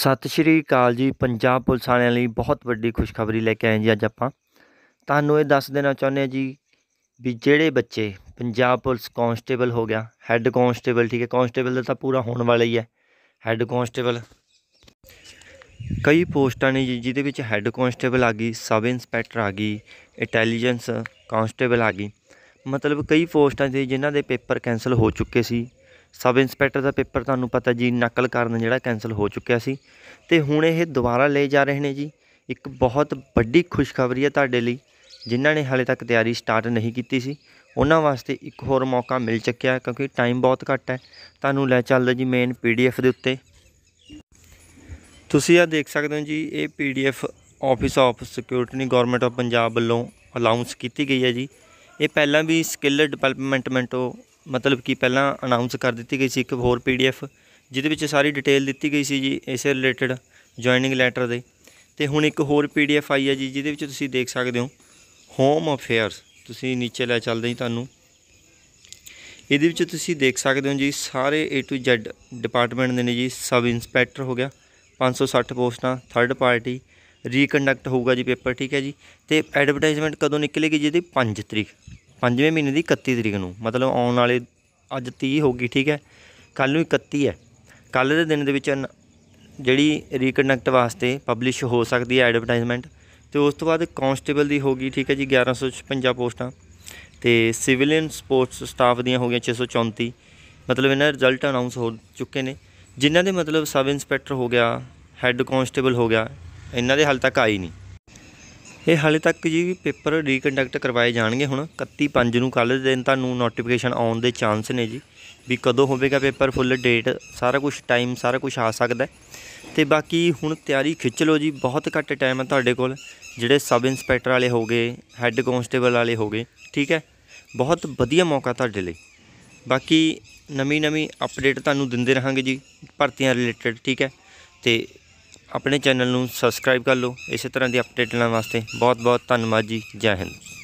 ਸਤਿ ਸ਼੍ਰੀ ਅਕਾਲ ਜੀ ਪੰਜਾਬ ਪੁਲਿਸ ਵਾਲਿਆਂ ਲਈ ਬਹੁਤ ਵੱਡੀ ਖੁਸ਼ਖਬਰੀ ਲੈ ਕੇ ਆਏ ਜੀ ਅੱਜ ਆਪਾਂ ਤੁਹਾਨੂੰ ਇਹ ਦੱਸ ਦੇਣਾ ਚਾਹੁੰਦੇ ਆ ਜੀ ਵੀ ਜਿਹੜੇ ਬੱਚੇ ਪੰਜਾਬ ਪੁਲਿਸ ਕਾਂਸਟੇਬਲ ਹੋ ਗਿਆ ਹੈੱਡ ਕਾਂਸਟੇਬਲ ਠੀਕ ਹੈ ਕਾਂਸਟੇਬਲ ਦਾ ਤਾਂ ਪੂਰਾ ਹੋਣ ਵਾਲਾ ਹੀ ਹੈ ਹੈੱਡ ਕਾਂਸਟੇਬਲ ਕਈ ਪੋਸਟਾਂ ਨੇ ਜੀ ਜਿਹਦੇ ਵਿੱਚ ਹੈੱਡ ਕਾਂਸਟੇਬਲ ਆ ਗਈ ਸਬ ਇੰਸਪੈਕਟਰ ਆ ਗਈ ਇੰਟੈਲੀਜੈਂਸ ਕਾਂਸਟੇਬਲ ਆ ਗਈ ਮਤਲਬ ਕਈ ਪੋਸਟਾਂ ਸੀ ਜਿਨ੍ਹਾਂ ਦੇ ਪੇਪਰ ਕੈਨਸਲ ਹੋ ਚੁੱਕੇ ਸੀ ਸਬ ਇੰਸਪੈਕਟਰ ਦਾ ਪੇਪਰ ਤੁਹਾਨੂੰ ਪਤਾ ਜੀ ਨਕਲ ਕਰਨ ਜਿਹੜਾ ਕੈਨਸਲ ਹੋ ਚੁੱਕਿਆ ਸੀ ਤੇ ਹੁਣ ਇਹ ਦੁਬਾਰਾ ਲੈ ਜਾ ਰਹੇ ਨੇ ਜੀ ਇੱਕ ਬਹੁਤ ਵੱਡੀ ਖੁਸ਼ਖਬਰੀ ਹੈ ਤੁਹਾਡੇ ਲਈ ਜਿਨ੍ਹਾਂ ਨੇ ਹਾਲੇ ਤੱਕ ਤਿਆਰੀ ਸਟਾਰਟ ਨਹੀਂ ਕੀਤੀ ਸੀ ਉਹਨਾਂ ਵਾਸਤੇ ਇੱਕ ਹੋਰ ਮੌਕਾ ਮਿਲ ਚੁੱਕਿਆ ਕਿਉਂਕਿ ਟਾਈਮ ਬਹੁਤ ਘੱਟ ਹੈ ਤੁਹਾਨੂੰ ਲੈ ਚੱਲਦਾ ਜੀ ਮੇਨ ਪੀਡੀਐਫ ਦੇ ਉੱਤੇ ਤੁਸੀਂ ਆ ਦੇਖ ਸਕਦੇ ਹੋ ਜੀ ਇਹ PDF office of security government of Punjab ਵੱਲੋਂ ਅਲਾਉਂਸ ਕੀਤੀ ਗਈ ਹੈ ਜੀ ਇਹ ਪਹਿਲਾਂ ਵੀ ਸਕਿੱਲ ਡਿਵੈਲਪਮੈਂਟ ਮੈਂਟੋ ਮਤਲਬ ਕਿ ਪਹਿਲਾਂ ਅਨਾਉਂਸ ਕਰ ਦਿੱਤੀ ਗਈ ਸੀ ਇੱਕ ਹੋਰ ਪੀਡੀਐਫ ਜਿਹਦੇ ਵਿੱਚ ਸਾਰੀ ਡਿਟੇਲ ਦਿੱਤੀ ਗਈ ਸੀ ਜੀ ਇਸੇ ਰਿਲੇਟਡ ਜੁਆਇਨਿੰਗ ਲੈਟਰ ਦੇ ਤੇ ਹੁਣ ਇੱਕ ਹੋਰ ਪੀਡੀਐਫ ਆਈ ਹੈ ਜੀ ਜਿਹਦੇ ਵਿੱਚ ਤੁਸੀਂ ਦੇਖ ਸਕਦੇ ਹੋ ਹੋਮ ਅਫੇਅਰਸ ਤੁਸੀਂ ਨੀਚੇ ਲੈ ਚੱਲਦੇ ਹੀ ਤੁਹਾਨੂੰ ਇਹਦੇ ਵਿੱਚ ਤੁਸੀਂ ਦੇਖ ਸਕਦੇ ਹੋ ਜੀ ਸਾਰੇ A to Z ਡਿਪਾਰਟਮੈਂਟ ਦੇ ਨੇ ਜੀ ਸਬ ਇਨਸਪੈਕਟਰ ਹੋ ਗਿਆ 560 ਪੋਸਟਾਂ ਥਰਡ ਪਾਰਟੀ ਰੀਕੰਡਕਟ ਹੋਊਗਾ ਜੀ ਪੇਪਰ ਠੀਕ ਹੈ ਜੀ ਤੇ ਐਡਵਰਟਾਈਜ਼ਮੈਂਟ ਕਦੋਂ ਨਿਕਲੇਗੀ ਜੀ ਇਹਦੀ 5 ਤਰੀਕ ਪੰਜਵੇਂ ਮਹੀਨੇ ਦੀ 31 ਤਰੀਕ ਨੂੰ ਮਤਲਬ ਆਉਣ ਵਾਲੇ ਅੱਜ 30 ਹੋ ਗਈ ਠੀਕ ਹੈ ਕੱਲ ਨੂੰ 31 ਹੈ ਕੱਲ ਦੇ ਦਿਨ ਦੇ ਵਿੱਚ ਜਿਹੜੀ ਰੀਕਨੈਕਟ ਵਾਸਤੇ ਪਬਲਿਸ਼ ਹੋ ਸਕਦੀ ਹੈ ਐਡਵਰਟਾਈਜ਼ਮੈਂਟ ਤੇ ਉਸ ਤੋਂ ਬਾਅਦ ਕਾਂਸਟੇਬਲ ਦੀ ਹੋ ਗਈ ਠੀਕ ਹੈ ਜੀ 1156 ਪੋਸਟਾਂ ਤੇ ਸਿਵਲਿਅਨ ਸਪੋਰਟਸ ਸਟਾਫ ਦੀਆਂ ਹੋ ਗਈਆਂ 634 ਮਤਲਬ ਇਹਨਾਂ ਰਿਜ਼ਲਟ ਅਨਾਉਂਸ ਹੋ ਚੁੱਕੇ ਨੇ ਜਿਨ੍ਹਾਂ ਦੇ ਮਤਲਬ ਸਬ ਇੰਸਪੈਕਟਰ ਹੋ ਗਿਆ ਹੈੱਡ ਕਾਂਸਟੇਬਲ ਹੋ ਗਿਆ ਇਹਨਾਂ ਦੇ ਹਾਲ ਤੱਕ ਆਈ ਨਹੀਂ ਇਹ ਹਾਲੇ ਤੱਕ ਜੀ ਪੇਪਰ ਰੀਕੰਡਕਟ ਕਰਵਾਏ ਜਾਣਗੇ ਹੁਣ 31/5 ਨੂੰ ਕੱਲ ਦਿਨ ਤੁਹਾਨੂੰ ਨੋਟੀਫਿਕੇਸ਼ਨ ਆਉਣ ਦੇ ਚਾਂਸ ਨੇ ਜੀ ਵੀ ਕਦੋਂ ਹੋਵੇਗਾ ਪੇਪਰ ਫੁੱਲ ਡੇਟ ਸਾਰਾ ਕੁਝ ਟਾਈਮ ਸਾਰਾ ਕੁਝ ਆ ਸਕਦਾ ਤੇ ਬਾਕੀ ਹੁਣ ਤਿਆਰੀ ਖਿੱਚ ਲਓ ਜੀ ਬਹੁਤ ਘੱਟ ਟਾਈਮ ਹੈ ਤੁਹਾਡੇ ਕੋਲ ਜਿਹੜੇ ਸਬ ਇੰਸਪੈਕਟਰ ਵਾਲੇ ਹੋਗੇ ਹੈੱਡ ਕਨਸਟੇਬਲ ਵਾਲੇ ਹੋਗੇ ਠੀਕ ਹੈ ਬਹੁਤ ਵਧੀਆ ਮੌਕਾ ਤੁਹਾਡੇ ਲਈ ਬਾਕੀ ਨਵੀਂ ਨਵੀਂ ਅਪਡੇਟ ਤੁਹਾਨੂੰ ਦਿੰਦੇ ਰਹਾਂਗੇ ਜੀ ਭਰਤੀਆਂ ਰਿਲੇਟਡ ਠੀਕ ਹੈ ਤੇ ਆਪਣੇ ਚੈਨਲ ਨੂੰ ਸਬਸਕ੍ਰਾਈਬ ਕਰ ਲਓ ਇਸੇ ਤਰ੍ਹਾਂ ਦੀ ਅਪਡੇਟ ਲੈਣ ਵਾਸਤੇ ਬਹੁਤ ਬਹੁਤ ਧੰਨਵਾਦ ਜੀ ਜੈ ਹਿੰਦ